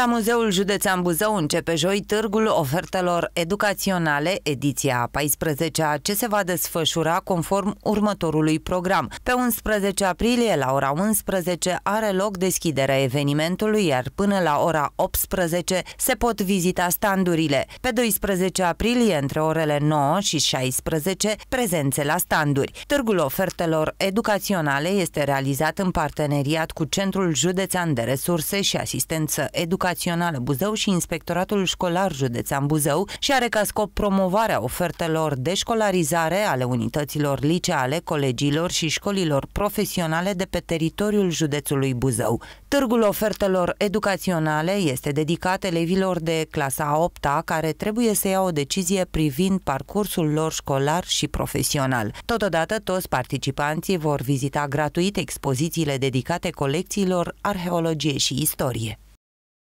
La Muzeul Județean Buzău începe joi târgul ofertelor educaționale, ediția 14-a, ce se va desfășura conform următorului program. Pe 11 aprilie, la ora 11, are loc deschiderea evenimentului, iar până la ora 18 se pot vizita standurile. Pe 12 aprilie, între orele 9 și 16, prezențe la standuri. Târgul ofertelor educaționale este realizat în parteneriat cu Centrul Județean de Resurse și Asistență Educațională Educațională Buzău și Inspectoratul Școlar Județean Buzău și are ca scop promovarea ofertelor de școlarizare ale unităților liceale, colegiilor și școlilor profesionale de pe teritoriul județului Buzău. Târgul ofertelor educaționale este dedicat elevilor de clasa 8 -a, care trebuie să ia o decizie privind parcursul lor școlar și profesional. Totodată, toți participanții vor vizita gratuit expozițiile dedicate colecțiilor arheologie și istorie.